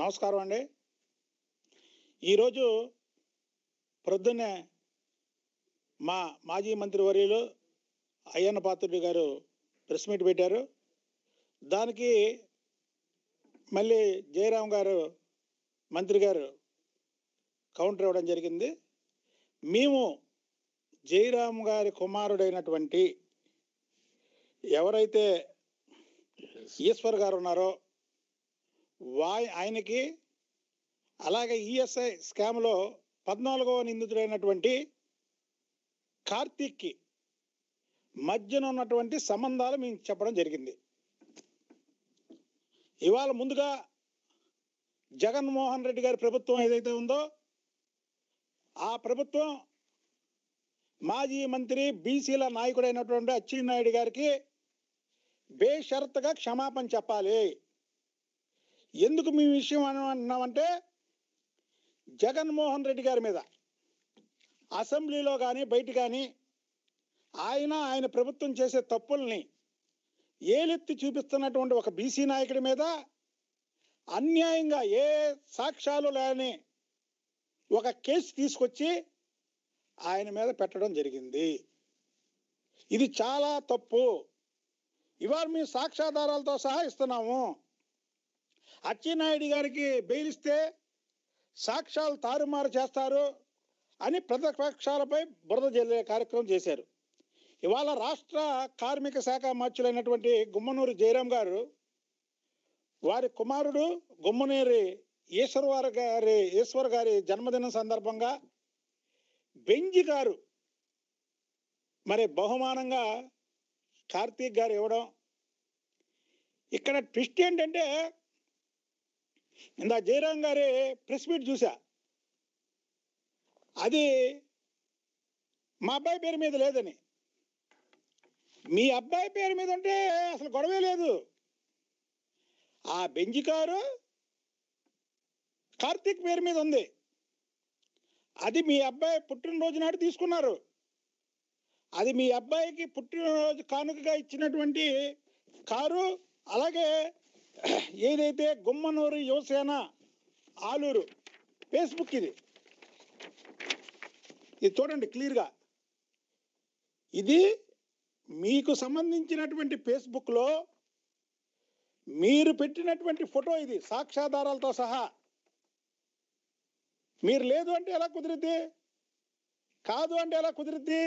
నమస్కారం అండి ఈరోజు ప్రొద్దునే మా మాజీ మంత్రి వర్యులు అయ్యన్న పాత్రుడి గారు ప్రెస్ మీట్ పెట్టారు దానికి మళ్ళీ జయరామ్ గారు మంత్రి గారు కౌంటర్ ఇవ్వడం జరిగింది మేము జయరామ్ గారి కుమారుడైనటువంటి ఎవరైతే ఈశ్వర్ గారు ఉన్నారో వా ఆయనకి అలాగే ఈఎస్ఐ స్కామ్లో పద్నాలుగవ నిందితుడైనటువంటి కార్తీక్కి మధ్యన ఉన్నటువంటి సంబంధాలు మేము చెప్పడం జరిగింది ఇవాళ ముందుగా జగన్మోహన్ రెడ్డి గారి ప్రభుత్వం ఏదైతే ఉందో ఆ ప్రభుత్వం మాజీ మంత్రి బీసీల నాయకుడైనటువంటి అచ్చెన్నాయుడు గారికి బేషరత్గా క్షమాపణ చెప్పాలి ఎందుకు మేము విషయం అని అంటున్నామంటే జగన్మోహన్ రెడ్డి గారి మీద అసెంబ్లీలో కానీ బయట కానీ ఆయన ఆయన ప్రభుత్వం చేసే తప్పుల్ని ఏలెత్తి చూపిస్తున్నటువంటి ఒక బీసీ నాయకుడి మీద అన్యాయంగా ఏ సాక్ష్యాలు లేని ఒక కేసు తీసుకొచ్చి ఆయన మీద పెట్టడం జరిగింది ఇది చాలా తప్పు ఇవాళ మేము సాక్ష్యాధారాలతో సహా ఇస్తున్నాము అచ్చెన్నాయుడు గారికి బెయిలిస్తే సాక్ష్యాలు తారుమారు చేస్తారు అని ప్రతిపక్షాలపై బురద జల్లే కార్యక్రమం చేశారు ఇవాళ రాష్ట్ర కార్మిక శాఖ మార్చులైనటువంటి గుమ్మనూరు జయరాం గారు వారి కుమారుడు గుమ్మనేరి ఈశ్వరవారి గారి ఈశ్వర్ గారి జన్మదినం సందర్భంగా బెంజి గారు మరి బహుమానంగా కార్తీక్ గారు ఇవ్వడం ఇక్కడ ట్విస్ట్ ఏంటంటే ఇందా జయరాం గారి ప్రెస్ మీట్ చూసా అది మా అబ్బాయి పేరు మీద లేదని మీ అబ్బాయి పేరు మీద అంటే అసలు గొడవే లేదు ఆ బెంజి కారు కార్తీక్ పేరు మీద ఉంది అది మీ అబ్బాయి పుట్టినరోజు నాడు తీసుకున్నారు అది మీ అబ్బాయికి పుట్టినరోజు కానుకగా ఇచ్చినటువంటి కారు అలాగే ఏదైతే గుమ్మనూరు యువసేన ఆలూరు ఫేస్బుక్ ఇది ఇది చూడండి క్లియర్గా ఇది మీకు సంబంధించినటువంటి ఫేస్బుక్లో మీరు పెట్టినటువంటి ఫోటో ఇది సాక్ష్యాధారాలతో సహా మీరు లేదు అంటే ఎలా కుదిరిద్ది కాదు అంటే ఎలా కుదిరిద్ది